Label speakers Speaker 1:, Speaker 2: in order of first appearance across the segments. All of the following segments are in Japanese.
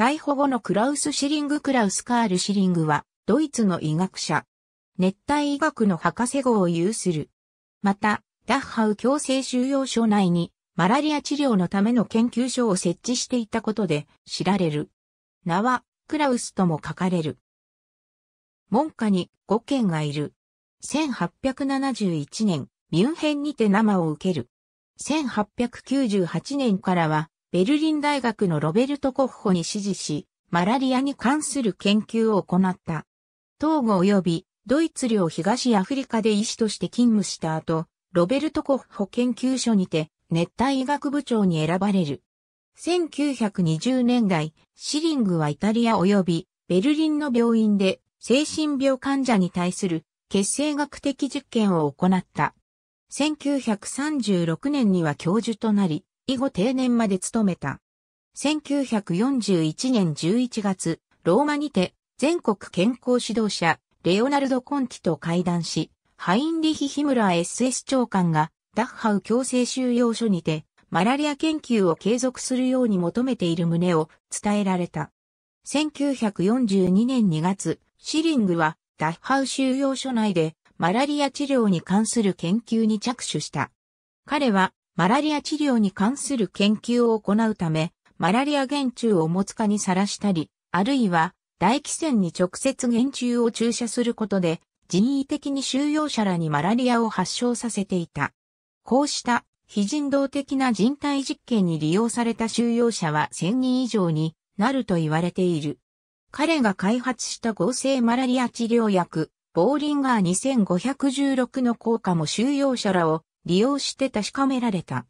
Speaker 1: 逮捕後のクラウス・シリング・クラウス・カール・シリングは、ドイツの医学者。熱帯医学の博士号を有する。また、ダッハウ強制収容所内に、マラリア治療のための研究所を設置していたことで知られる。名は、クラウスとも書かれる。門下に5件がいる。1871年、ミュンヘンにて生を受ける。1898年からは、ベルリン大学のロベルト・コッホに指示し、マラリアに関する研究を行った。東郷及びドイツ領東アフリカで医師として勤務した後、ロベルト・コッホ研究所にて熱帯医学部長に選ばれる。1920年代、シリングはイタリア及びベルリンの病院で精神病患者に対する血清学的実験を行った。1936年には教授となり、以後定年まで務めた。1941年11月、ローマにて全国健康指導者、レオナルド・コンティと会談し、ハインリヒ・ヒムラー SS 長官がダッハウ強制収容所にてマラリア研究を継続するように求めている旨を伝えられた。1942年2月、シリングはダッハウ収容所内でマラリア治療に関する研究に着手した。彼はマラリア治療に関する研究を行うため、マラリア原虫を持つ蚊にさらしたり、あるいは大気腺に直接原虫を注射することで、人為的に収容者らにマラリアを発症させていた。こうした非人道的な人体実験に利用された収容者は1000人以上になると言われている。彼が開発した合成マラリア治療薬、ボーリンガー2516の効果も収容者らを利用して確かめられた。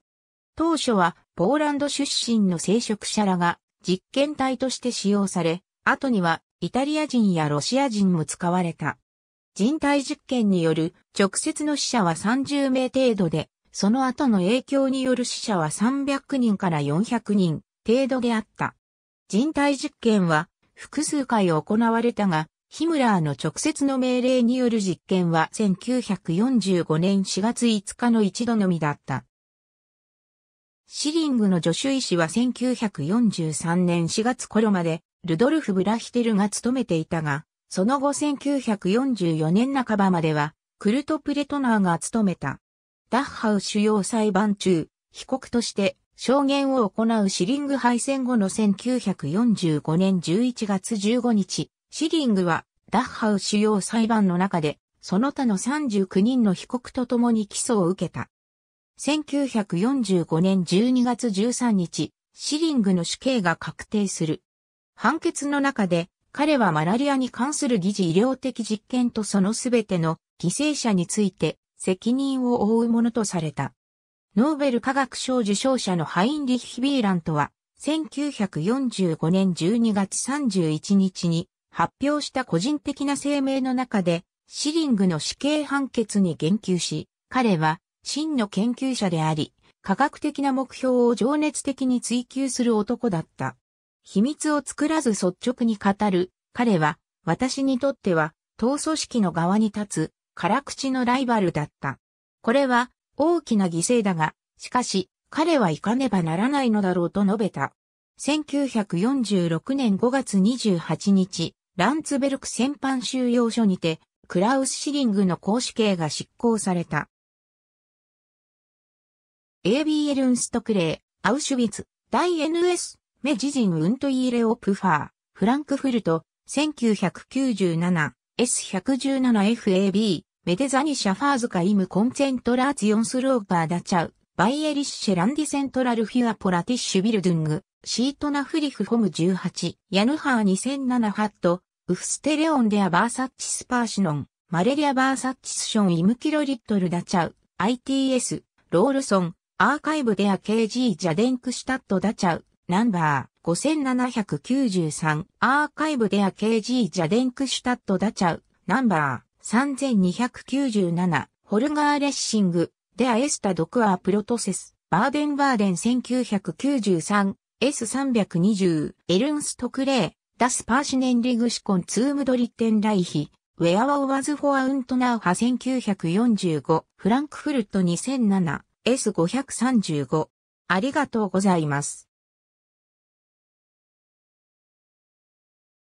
Speaker 1: 当初はポーランド出身の聖職者らが実験体として使用され、後にはイタリア人やロシア人も使われた。人体実験による直接の死者は30名程度で、その後の影響による死者は300人から400人程度であった。人体実験は複数回行われたが、ヒムラーの直接の命令による実験は1945年4月5日の一度のみだった。シリングの助手医師は1943年4月頃までルドルフ・ブラヒテルが務めていたが、その後1944年半ばまではクルト・プレトナーが務めた。ダッハウ主要裁判中、被告として証言を行うシリング敗戦後の1945年11月15日、シリングは、ダッハウ主要裁判の中で、その他の39人の被告と共に起訴を受けた。1945年12月13日、シリングの死刑が確定する。判決の中で、彼はマラリアに関する疑似医療的実験とそのすべての犠牲者について責任を負うものとされた。ノーベル科学賞受賞者のハインリヒ・ビーラントは、1945年12月31日に発表した個人的な声明の中で、シリングの死刑判決に言及し、彼は真の研究者であり、科学的な目標を情熱的に追求する男だった。秘密を作らず率直に語る、彼は、私にとっては、党組織の側に立つ、辛口のライバルだった。これは、大きな犠牲だが、しかし、彼は行かねばならないのだろうと述べた。1946年5月28日、ランツベルク戦犯収容所にて、クラウス・シリングの公死刑が執行された。AB エルンストクレー、アウシュビツ、大 NS、メジジン・ウントイーレ・オプファー、フランクフルト、1997、S117FAB、メデザニシャファーズカイムコンセントラーツヨンスローパーダチャウ、バイエリッシェランディセントラルフィアポラティッシュビルドゥング、シートナフリフホム18、ヤヌハー2007ハット、ウフステレオンデアバーサッチスパーシノン、マレリアバーサッチスションイムキロリットルダチャウ、ITS、ロールソン、アーカイブデア KG ジャデンクシュタットダチャウ、ナンバー5793、アーカイブデア KG ジャデンクシュタットダチャウ、ナンバー3297、ホルガーレッシング、デアエスタドクアープロトセス、バーデンバーデン1993、S320、エルンストクレー、ダスパーシネンリグシコンツームドリッテンライヒ、ウェアワオワズフォアウントナウハ1945、フランクフルト 2007S535。ありがとうございます。